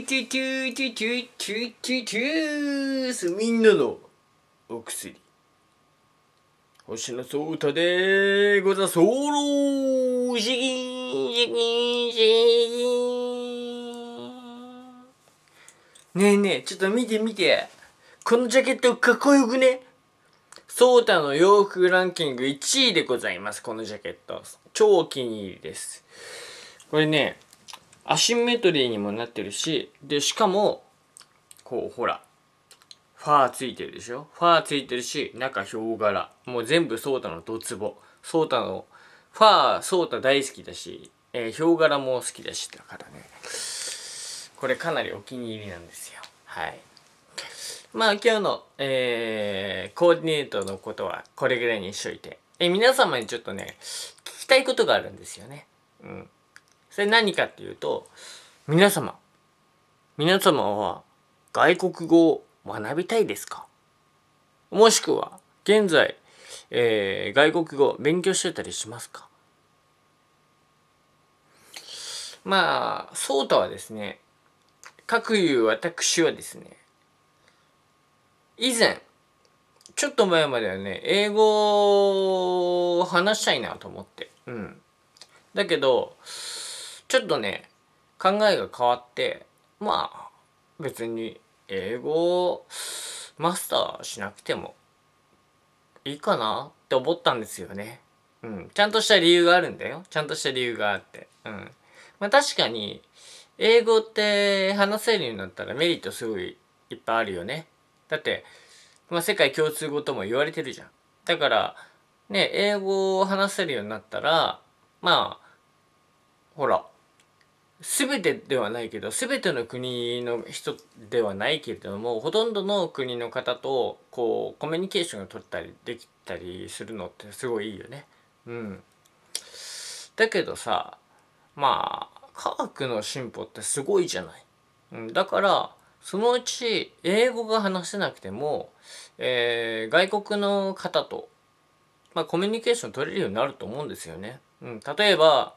ューチューチューチューチューチューチューチュースみんなのお薬星野聡太でござそうろうジギンジギンジギンねえねえちょっと見て見てこのジャケットかっこよくねソータの洋服ランキング1位でございます。このジャケット。超お気に入りです。これね、アシンメトリーにもなってるしでしかもこうほらファーついてるでしょファーついてるし中ヒョウ柄もう全部ソータのドツボソータのファーソータ大好きだしえー、ヒョウ柄も好きだしだからねこれかなりお気に入りなんですよはいまあ今日の、えー、コーディネートのことはこれぐらいにしといて、えー、皆様にちょっとね聞きたいことがあるんですよねうんそれ何かっていうと、皆様、皆様は外国語を学びたいですかもしくは、現在、えー、外国語勉強してたりしますかまあ、そうとはですね、各言う私はですね、以前、ちょっと前まではね、英語を話したいなと思って。うん。だけど、ちょっとね考えが変わってまあ別に英語をマスターしなくてもいいかなって思ったんですよね。うん。ちゃんとした理由があるんだよ。ちゃんとした理由があって。うん。まあ確かに、英語って話せるようになったらメリットすごいいっぱいあるよね。だって、まあ世界共通語とも言われてるじゃん。だから、ね、英語を話せるようになったら、まあ、ほら、全てではないけど全ての国の人ではないけれどもほとんどの国の方とこうコミュニケーションが取ったりできたりするのってすごいいいよね。うん、だけどさまあ科学の進歩ってすごいじゃない。うん、だからそのうち英語が話せなくても、えー、外国の方と、まあ、コミュニケーション取れるようになると思うんですよね。うん、例えば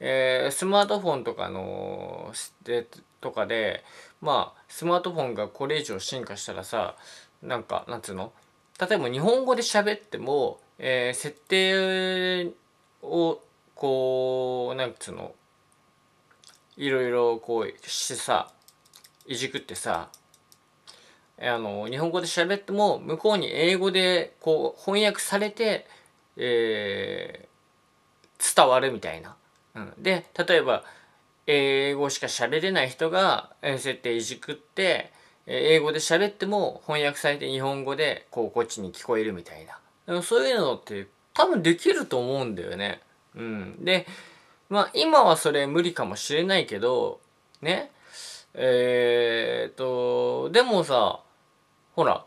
えー、スマートフォンとかの指定とかでまあスマートフォンがこれ以上進化したらさなんかなんつうの例えば日本語で喋っても、えー、設定をこうなんつうのいろいろこうしてさいじくってさあの日本語で喋っても向こうに英語でこう翻訳されて、えー、伝わるみたいな。うん、で例えば英語しか喋れない人が、えー、設定いじくって、え英語で喋っても翻訳されて日本語でこうこっちに聞こえるみたいなでもそういうのって多分できると思うんだよね。うん、でまあ今はそれ無理かもしれないけどねえー、っとでもさほら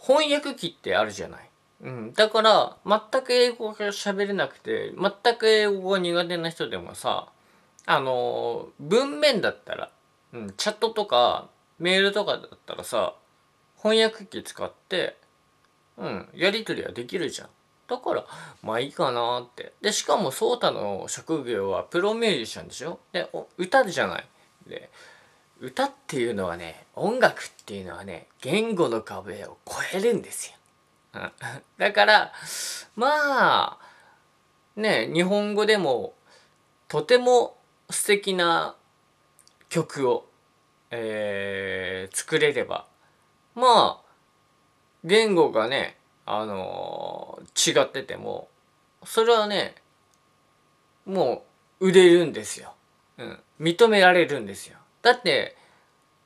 翻訳機ってあるじゃない。うん、だから全く英語が喋れなくて全く英語が苦手な人でもさあの文面だったら、うん、チャットとかメールとかだったらさ翻訳機使って、うん、やり取りはできるじゃん。だからまあいいかなって。でしかも颯太の職業はプロミュージシャンでしょで歌じゃない。で歌っていうのはね音楽っていうのはね言語の壁を超えるんですよ。だから、まあ、ね、日本語でもとても素敵な曲を、えー、作れれば、まあ、言語がね、あのー、違ってても、それはね、もう売れるんですよ。うん。認められるんですよ。だって、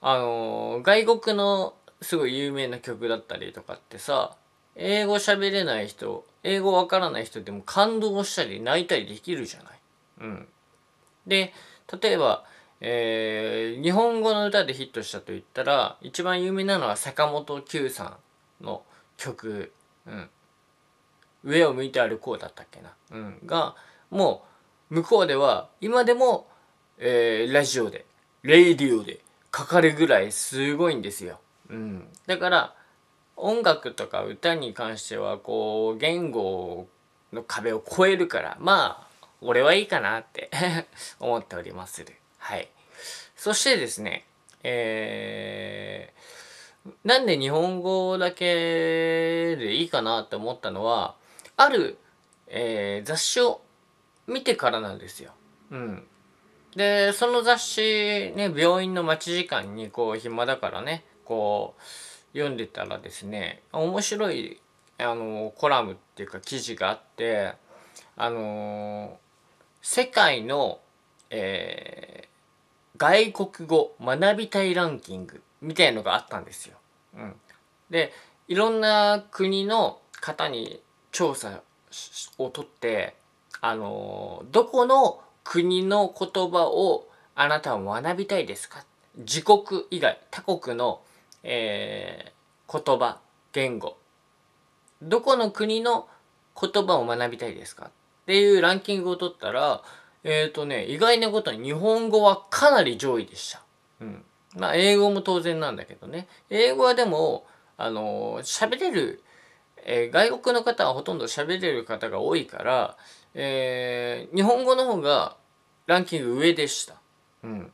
あのー、外国のすごい有名な曲だったりとかってさ、英語喋れない人、英語わからない人でも感動したり泣いたりできるじゃない。うん。で、例えば、えー、日本語の歌でヒットしたと言ったら、一番有名なのは坂本九さんの曲、うん。上を向いて歩こうだったっけな。うん。が、もう、向こうでは、今でも、えー、ラジオで、レイディオで、かかるぐらいすごいんですよ。うん。だから、音楽とか歌に関してはこう言語の壁を超えるからまあ俺はいいかなって 思っておりまする。はい。そしてですね、えー、なんで日本語だけでいいかなって思ったのは、ある、えー、雑誌を見てからなんですよ。うん。で、その雑誌、ね、病院の待ち時間にこう暇だからね、こう、読んでたらですね面白いあのコラムっていうか記事があってあの世界の、えー、外国語学びたいランキングみたいのがあったんですよ。うん、でいろんな国の方に調査をとってあのどこの国の言葉をあなたは学びたいですか自国以外他国のえー、言葉言語どこの国の言葉を学びたいですかっていうランキングを取ったらえっ、ー、とね意外なことに日本語はかなり上位でした。うんまあ、英語も当然なんだけどね英語はでもあの喋れる、えー、外国の方はほとんど喋れる方が多いから、えー、日本語の方がランキング上でした。うん、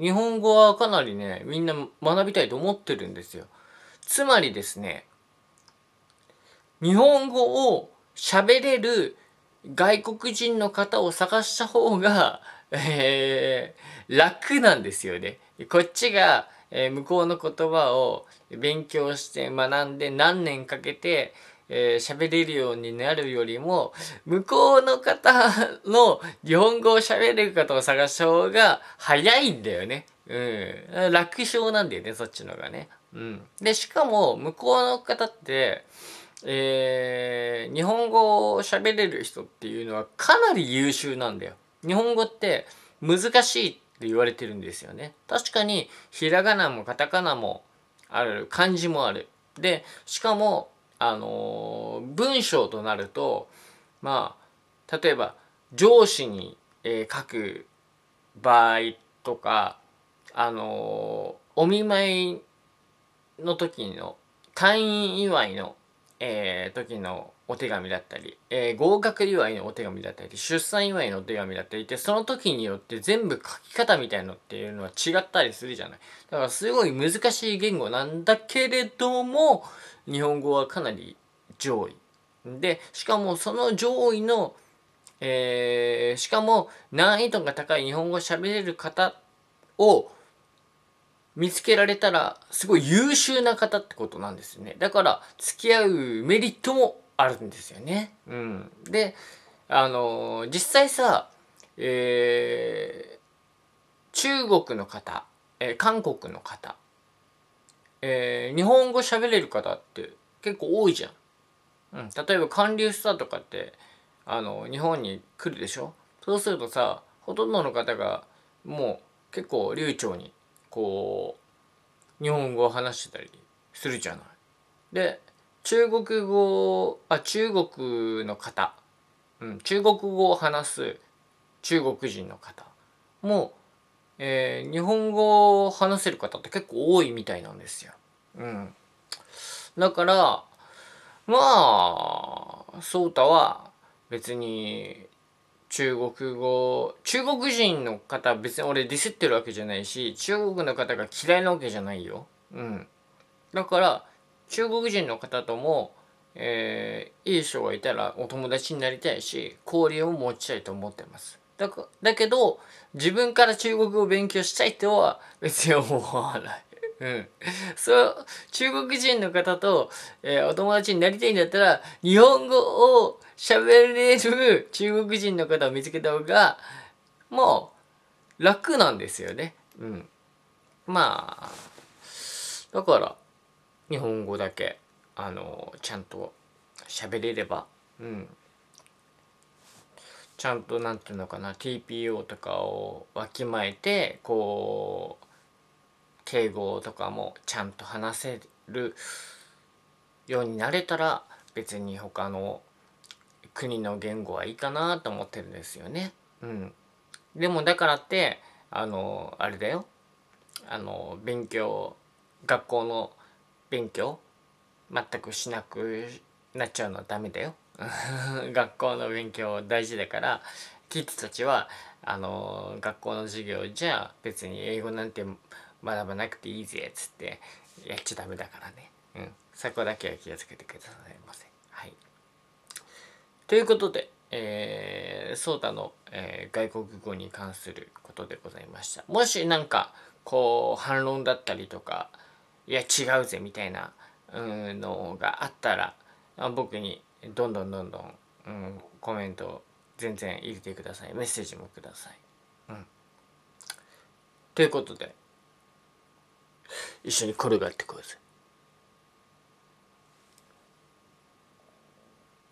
日本語はかなりね、みんな学びたいと思ってるんですよ。つまりですね、日本語を喋れる外国人の方を探した方が、えー、楽なんですよね。こっちがえー、向こうの言葉を勉強して学んで何年かけて喋、えー、れるようになるよりも向こうの方の日本語を喋れる方を探した方が早いんだよね。うん。楽勝なんだよね、そっちのがね。うん。で、しかも向こうの方って、えー、日本語を喋れる人っていうのはかなり優秀なんだよ。日本語って難しいってって言われてるんですよね。確かにひらがなもカタカナもある漢字もある。でしかもあのー、文章となるとまあ例えば上司に、えー、書く場合とかあのー、お見舞いの時の退院祝いのえー、時のお手紙だったり、えー、合格祝いのお手紙だったり、出産祝いのお手紙だったりって、その時によって全部書き方みたいのっていうのは違ったりするじゃない。だからすごい難しい言語なんだけれども、日本語はかなり上位。で、しかもその上位の、えー、しかも難易度が高い日本語を喋れる方を、見つけられたらすごい優秀な方ってことなんですよねだから付き合うメリットもあるんですよね。うん、であのー、実際さ、えー、中国の方、えー、韓国の方、え日本語喋れる方って結構多いじゃん。うん、例えば韓流スターとかってあの日本に来るでしょそうするとさほとんどの方がもう結構流暢にこう日本語を話してたりするじゃない。で中国語あ中国の方、うん、中国語を話す中国人の方も、えー、日本語を話せる方って結構多いみたいなんですよ。うん、だからまあ颯太は別に中国語中国人の方別に俺ディスってるわけじゃないし中国の方が嫌いなわけじゃないよ。うん、だから中国人の方とも、えー、いい人がいたらお友達になりたいし交流を持ちたいと思ってます。だかだけど自分から中国語を勉強したいとは別に思わない。うん、そう中国人の方と、えー、お友達になりたいんだったら日本語を喋れる中国人の方を見つけた方が、もう、楽なんですよね。うん。まあ、だから、日本語だけ、あの、ちゃんと喋れれば、うん。ちゃんと、なんていうのかな、TPO とかをわきまえて、こう、敬語とかもちゃんと話せるようになれたら、別に他の国の言語はいいかなと思ってるんですよね。うん、でもだからってあのあれだよあの勉強学校の勉強全くしなくなっちゃうのはダメだよ。学校の勉強大事だからキッズたちはあの学校の授業じゃ別に英語なんて学ばなくていいぜっつってやっちゃダメだからね。うん、そこだけは気をつけてくださいませ。ということで、えー、ソータの、えー、外国語に関することでございました。もしなんか、こう、反論だったりとか、いや、違うぜ、みたいな、うん、のがあったら、僕に、どんどんどんどん、うん、コメントを全然入れてください。メッセージもください。うん。ということで、一緒に転がってださい。